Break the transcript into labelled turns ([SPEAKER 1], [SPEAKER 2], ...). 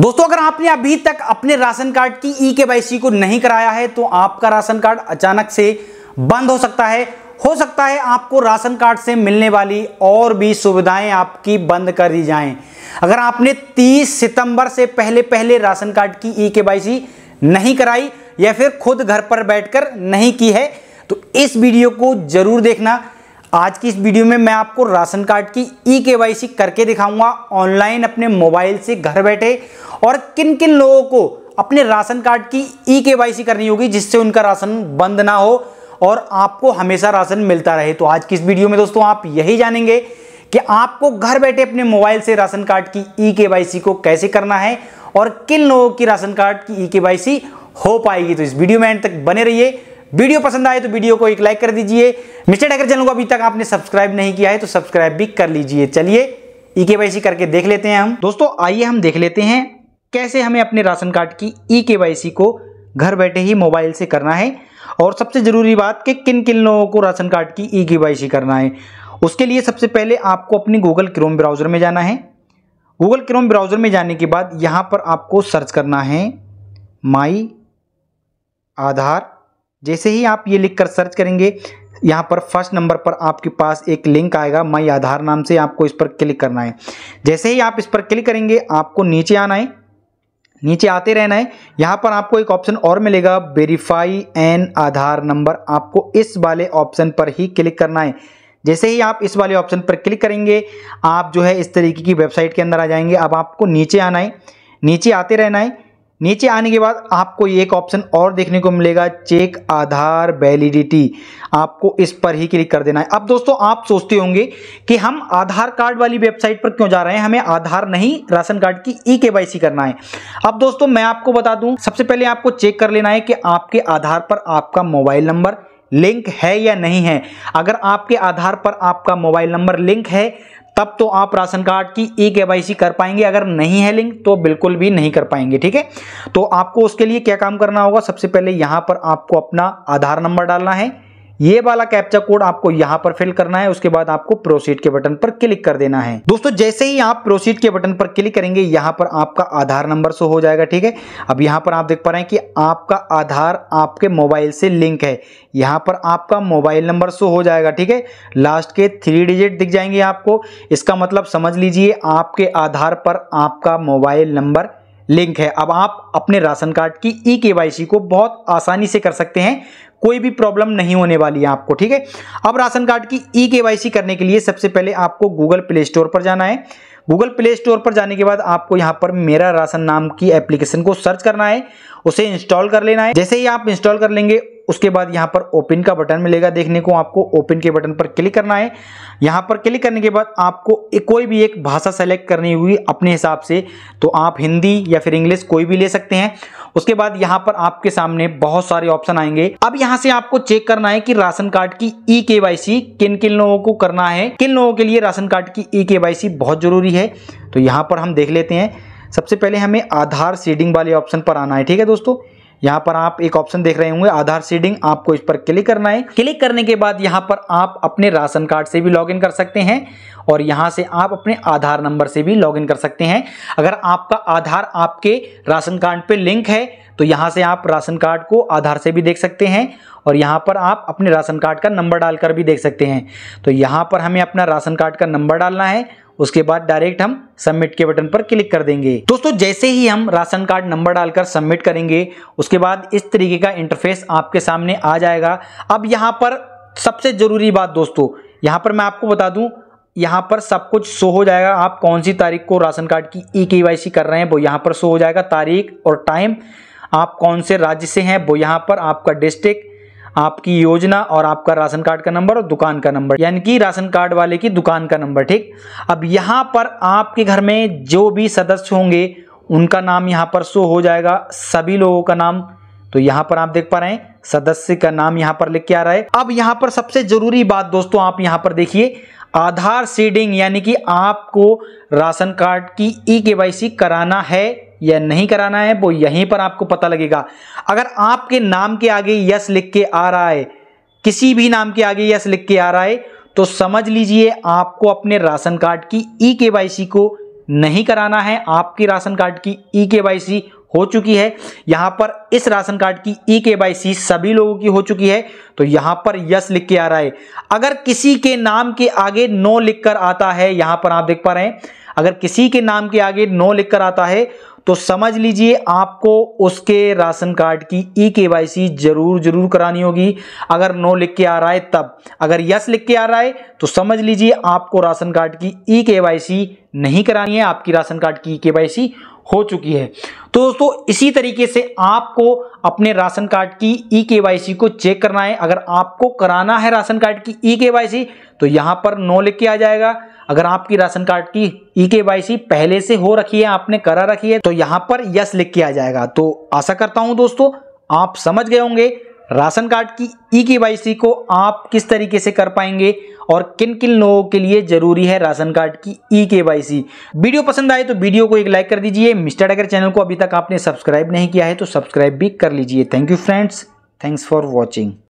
[SPEAKER 1] दोस्तों अगर आपने अभी तक अपने राशन कार्ड की ई e के को नहीं कराया है तो आपका राशन कार्ड अचानक से बंद हो सकता है हो सकता है आपको राशन कार्ड से मिलने वाली और भी सुविधाएं आपकी बंद कर दी जाएं अगर आपने 30 सितंबर से पहले पहले राशन कार्ड की ई e के नहीं कराई या फिर खुद घर पर बैठकर नहीं की है तो इस वीडियो को जरूर देखना आज की इस वीडियो में मैं आपको राशन कार्ड की ई के करके दिखाऊंगा ऑनलाइन अपने मोबाइल से घर बैठे और किन किन लोगों को अपने राशन कार्ड की ई के करनी होगी जिससे उनका राशन बंद ना हो और आपको हमेशा राशन मिलता रहे तो आज की इस वीडियो में दोस्तों आप यही जानेंगे कि आपको घर बैठे अपने मोबाइल से राशन कार्ड की ई के को कैसे करना है और किन लोगों की राशन कार्ड की ई के हो पाएगी तो इस वीडियो में एंड तक बने रहिए वीडियो पसंद आए तो वीडियो को एक लाइक कर दीजिए मिस्टर डेकर चैनल को अभी तक आपने सब्सक्राइब नहीं किया है तो सब्सक्राइब भी कर लीजिए चलिए ई e के करके देख लेते हैं हम दोस्तों आइए हम देख लेते हैं कैसे हमें अपने राशन कार्ड की ई e के को घर बैठे ही मोबाइल से करना है और सबसे ज़रूरी बात कि किन किन लोगों को राशन कार्ड की ई e के करना है उसके लिए सबसे पहले आपको अपनी गूगल क्रोम ब्राउज़र में जाना है गूगल क्रोम ब्राउज़र में जाने के बाद यहाँ पर आपको सर्च करना है माई आधार जैसे ही आप ये लिख कर सर्च करेंगे यहाँ पर फर्स्ट नंबर पर आपके पास एक लिंक आएगा माई आधार नाम से आपको इस पर क्लिक करना है जैसे ही आप इस पर क्लिक करेंगे आपको नीचे आना है नीचे आते रहना है यहाँ पर आपको एक ऑप्शन और मिलेगा वेरीफाई एन आधार नंबर आपको इस वाले ऑप्शन पर ही क्लिक करना है जैसे ही आप इस वाले ऑप्शन पर क्लिक करेंगे आप जो है इस तरीके की वेबसाइट के अंदर आ जाएंगे अब आपको नीचे आना है नीचे आते रहना है नीचे आने के बाद आपको एक ऑप्शन और देखने को मिलेगा चेक आधार वैलिडिटी आपको इस पर ही क्लिक कर देना है अब दोस्तों आप सोचते होंगे कि हम आधार कार्ड वाली वेबसाइट पर क्यों जा रहे हैं हमें आधार नहीं राशन कार्ड की ई के करना है अब दोस्तों मैं आपको बता दूं सबसे पहले आपको चेक कर लेना है कि आपके आधार पर आपका मोबाइल नंबर लिंक है या नहीं है अगर आपके आधार पर आपका मोबाइल नंबर लिंक है तब तो आप राशन कार्ड की ई के कर पाएंगे अगर नहीं है लिंक तो बिल्कुल भी नहीं कर पाएंगे ठीक है तो आपको उसके लिए क्या काम करना होगा सबसे पहले यहां पर आपको अपना आधार नंबर डालना है ये वाला कैप्चा कोड आपको यहाँ पर फिल करना है उसके बाद आपको प्रोसीड के बटन पर क्लिक कर देना है दोस्तों जैसे ही आप प्रोसीड के बटन पर क्लिक करेंगे यहाँ पर आपका आधार नंबर शो हो जाएगा ठीक है अब यहाँ पर आप देख पा रहे हैं कि आपका आधार आपके मोबाइल से लिंक है यहाँ पर आपका मोबाइल नंबर शो हो जाएगा ठीक है लास्ट के थ्री डिजिट दिख जाएंगे आपको इसका मतलब समझ लीजिए आपके आधार पर आपका मोबाइल नंबर लिंक है अब आप अपने राशन कार्ड की ई के को बहुत आसानी से कर सकते हैं कोई भी प्रॉब्लम नहीं होने वाली है आपको ठीक है अब राशन कार्ड की ई e करने के लिए सबसे पहले आपको गूगल प्ले स्टोर पर जाना है गूगल प्ले स्टोर पर जाने के बाद आपको यहाँ पर मेरा राशन नाम की एप्लीकेशन को सर्च करना है उसे इंस्टॉल कर लेना है जैसे ही आप इंस्टॉल कर लेंगे उसके बाद यहाँ पर ओपन का बटन मिलेगा देखने को आपको ओपन के बटन पर क्लिक करना है यहाँ पर क्लिक करने के बाद आपको कोई भी एक भाषा सेलेक्ट करनी होगी अपने हिसाब से तो आप हिंदी या फिर इंग्लिश कोई भी ले सकते हैं उसके बाद यहाँ पर आपके सामने बहुत सारे ऑप्शन आएंगे अब यहाँ से आपको चेक करना है कि राशन कार्ड की ई के किन किन लोगों को करना है किन लोगों के लिए राशन कार्ड की ई के बहुत जरूरी होती है तो यहाँ पर हम देख लेते हैं सबसे पहले हमें आधार सीडिंग वाले ऑप्शन पर आना है ठीक है दोस्तों यहाँ पर आप एक ऑप्शन देख रहे होंगे आधार सीडिंग आपको इस पर क्लिक करना है क्लिक करने के बाद यहाँ पर आप अपने राशन कार्ड से भी लॉगिन कर सकते हैं और यहाँ से आप अपने आधार नंबर से भी लॉगिन कर सकते हैं अगर आपका आधार आपके राशन कार्ड पे लिंक है तो यहाँ से आप राशन कार्ड को आधार से भी देख सकते हैं और यहाँ पर आप अपने राशन कार्ड का नंबर डालकर भी देख सकते हैं तो यहाँ पर हमें अपना राशन कार्ड का नंबर डालना है उसके बाद डायरेक्ट हम सबमिट के बटन पर क्लिक कर देंगे दोस्तों जैसे ही हम राशन कार्ड नंबर डालकर सबमिट करेंगे उसके बाद इस तरीके का इंटरफेस आपके सामने आ जाएगा अब यहाँ पर सबसे ज़रूरी बात दोस्तों यहाँ पर मैं आपको बता दूँ यहाँ पर सब कुछ शो हो जाएगा आप कौन सी तारीख को राशन कार्ड की ई e के कर रहे हैं वो यहाँ पर शो हो जाएगा तारीख और टाइम आप कौन से राज्य से हैं वो यहाँ पर आपका डिस्ट्रिक्ट आपकी योजना और आपका राशन कार्ड का नंबर और दुकान का नंबर यानी कि राशन कार्ड वाले की दुकान का नंबर ठीक अब यहां पर आपके घर में जो भी सदस्य होंगे उनका नाम यहां पर शो हो जाएगा सभी लोगों का नाम तो यहां पर आप देख पा रहे हैं सदस्य का नाम यहां पर लिख के आ रहा है अब यहां पर सबसे जरूरी बात दोस्तों आप यहां पर देखिए आधार सीडिंग यानी कि आपको राशन कार्ड की ई के कराना है या नहीं कराना है वो यहीं पर आपको पता लगेगा अगर आपके नाम के आगे यस लिख के आ रहा है किसी भी नाम के आगे यस लिख के आ रहा है तो समझ लीजिए आपको अपने राशन कार्ड की ई के को नहीं कराना है आपके राशन कार्ड की ई के हो चुकी है यहां पर इस राशन कार्ड की ई के वाई सी सभी लोगों की हो चुकी है तो यहां पर यस लिख के आ रहा है अगर किसी के नाम के आगे नो लिखकर आता है यहां पर आप देख पा रहे हैं अगर किसी के नाम के आगे नो लिखकर आता है तो समझ लीजिए आपको उसके राशन कार्ड की ई के वाई सी जरूर जरूर करानी होगी अगर नो लिख के आ रहा है तब अगर यस लिख के आ रहा है तो समझ लीजिए आपको राशन कार्ड की ई के वाई सी नहीं करानी है आपकी राशन कार्ड की ई के वाई सी हो चुकी है तो दोस्तों इसी तरीके से आपको अपने राशन कार्ड की ई के को चेक करना है अगर आपको कराना है राशन कार्ड की ई के तो यहाँ पर नो लिख के आ जाएगा अगर आपकी राशन कार्ड की ई के पहले से हो रखी है आपने करा रखी है तो यहाँ पर यस लिख के आ जाएगा तो आशा करता हूँ दोस्तों आप समझ गए होंगे राशन कार्ड की ई के को आप किस तरीके से कर पाएंगे और किन किन लोगों के लिए जरूरी है राशन कार्ड की ई के वाई सी वीडियो पसंद आए तो वीडियो को एक लाइक कर दीजिए मिस्टर अगर चैनल को अभी तक आपने सब्सक्राइब नहीं किया है तो सब्सक्राइब भी कर लीजिए thank you friends thanks for watching